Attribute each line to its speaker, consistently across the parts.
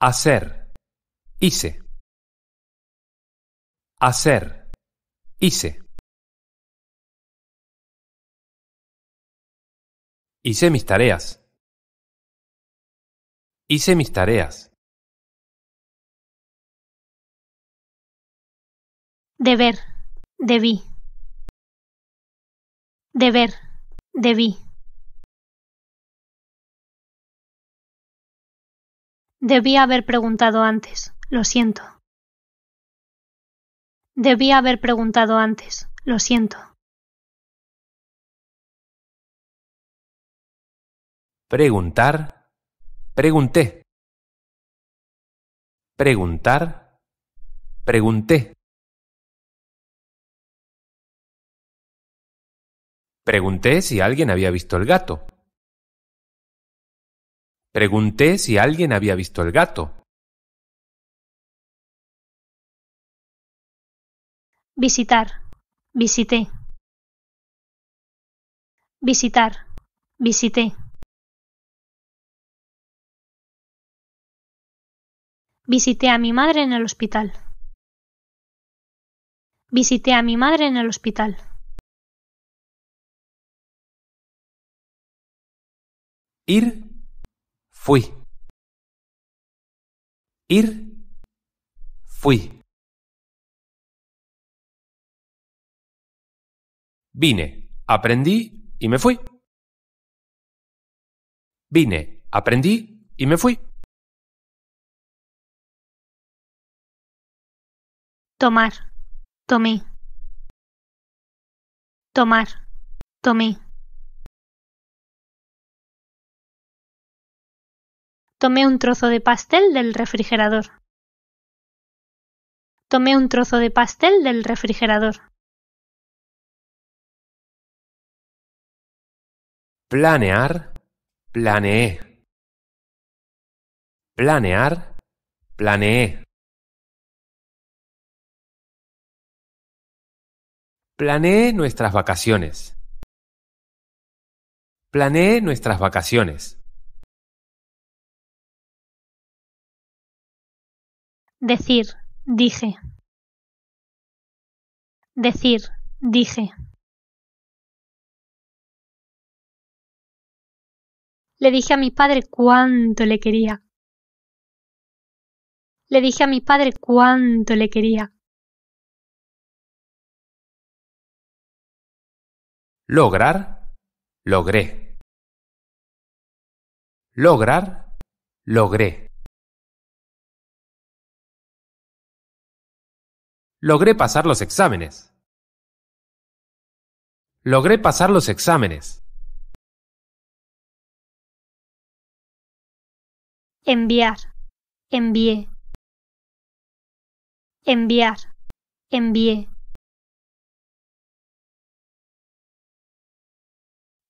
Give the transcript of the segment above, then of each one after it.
Speaker 1: Hacer. Hice. Hacer. Hice. Hice mis tareas. Hice mis tareas. Deber. Debí. Deber. Debí. Debía haber preguntado antes. Lo siento. Debía haber preguntado antes. Lo siento. Preguntar. Pregunté. Preguntar. Pregunté. Pregunté si alguien había visto el gato. Pregunté si alguien había visto el gato. Visitar. Visité. Visitar. Visité. Visité a mi madre en el hospital. Visité a mi madre en el hospital. Ir fui ir fui vine aprendí y me fui vine aprendí y me fui tomar tomé tomar tomé Tomé un trozo de pastel del refrigerador. Tomé un trozo de pastel del refrigerador. Planear, planeé. Planear, planeé. Planeé nuestras vacaciones. Planeé nuestras vacaciones. Decir, dije. Decir, dije. Le dije a mi padre cuánto le quería. Le dije a mi padre cuánto le quería. Lograr, logré. Lograr, logré. Logré pasar los exámenes. Logré pasar los exámenes. Enviar. Envié. Enviar. Envié.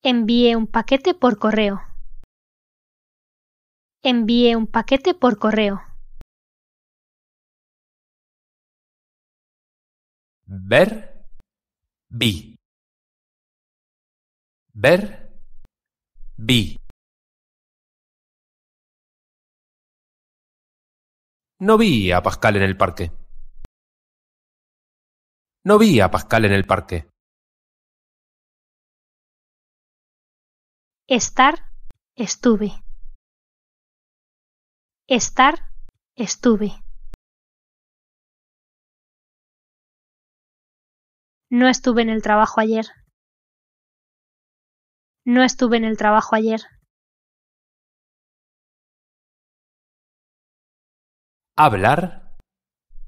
Speaker 1: Envié un paquete por correo. Envié un paquete por correo. Ver, vi. Ver, vi. No vi a Pascal en el parque. No vi a Pascal en el parque. Estar, estuve. Estar, estuve. No estuve en el trabajo ayer. No estuve en el trabajo ayer. Hablar,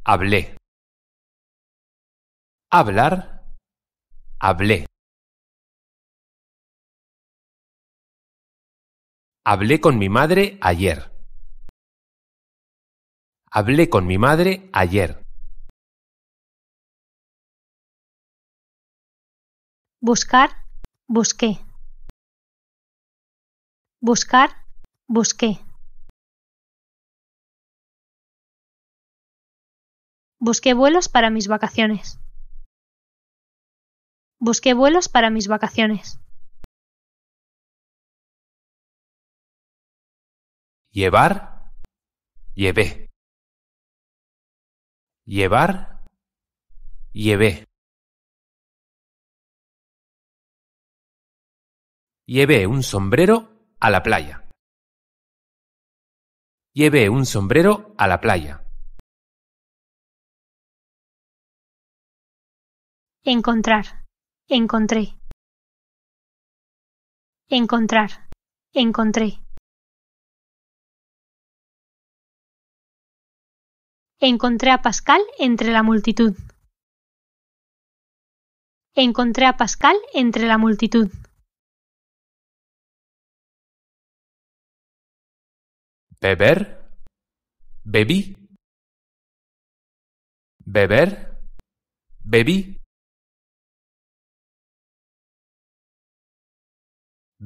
Speaker 1: hablé. Hablar, hablé. Hablé con mi madre ayer. Hablé con mi madre ayer. Buscar, busqué. Buscar, busqué. Busqué vuelos para mis vacaciones. Busqué vuelos para mis vacaciones. Llevar, llevé. Llevar, llevé. Lleve un sombrero a la playa. Lleve un sombrero a la playa. Encontrar. Encontré. Encontrar. Encontré. Encontré a Pascal entre la multitud. Encontré a Pascal entre la multitud. beber bebí beber bebí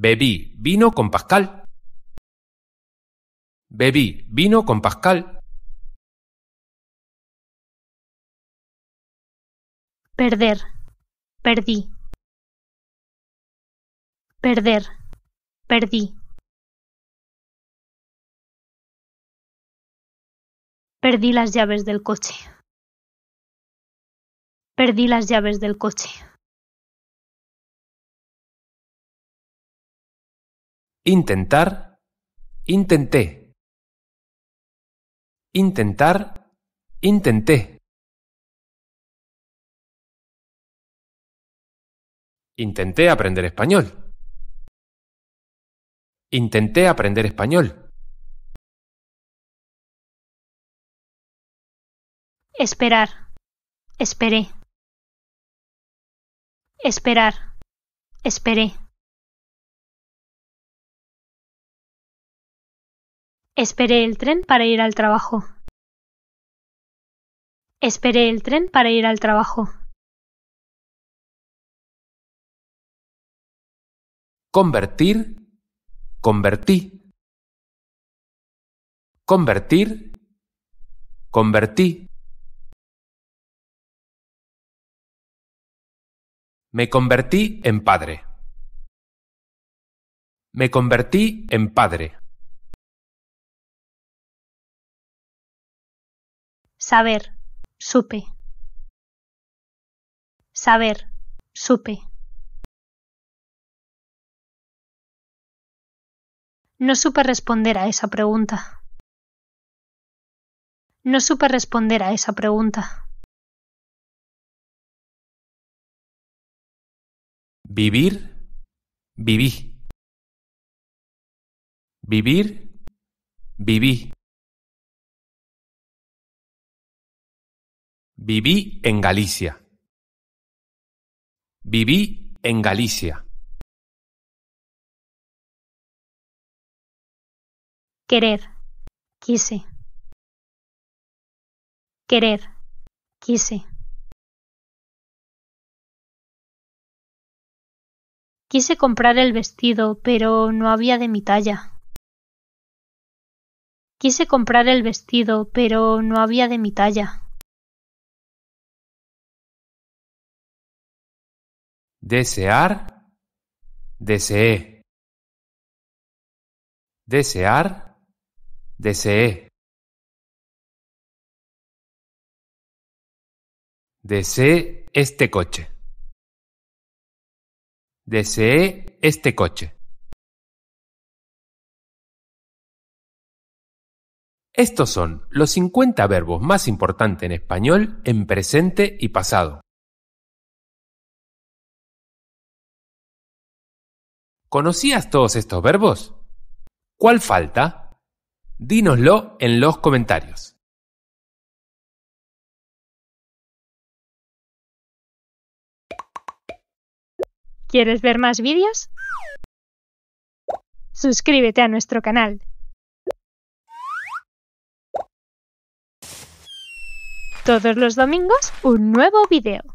Speaker 1: bebí vino con Pascal bebí vino con Pascal perder perdí perder perdí Perdí las llaves del coche. Perdí las llaves del coche. Intentar, intenté. Intentar, intenté. Intenté aprender español. Intenté aprender español. Esperar. Esperé. Esperar. Esperé. Esperé el tren para ir al trabajo. Esperé el tren para ir al trabajo. Convertir, convertí. Convertir, convertí. Me convertí en padre. Me convertí en padre. Saber, supe. Saber, supe. No supe responder a esa pregunta. No supe responder a esa pregunta. Vivir, viví. Vivir, viví. Viví en Galicia. Viví en Galicia. Querer. Quise. Querer. Quise. Quise comprar el vestido, pero no había de mi talla. Quise comprar el vestido, pero no había de mi talla. Desear. Deseé. Desear. Deseé. Deseé este coche. Deseé este coche. Estos son los 50 verbos más importantes en español en presente y pasado. ¿Conocías todos estos verbos? ¿Cuál falta? Dínoslo en los comentarios. ¿Quieres ver más vídeos? Suscríbete a nuestro canal. Todos los domingos un nuevo vídeo.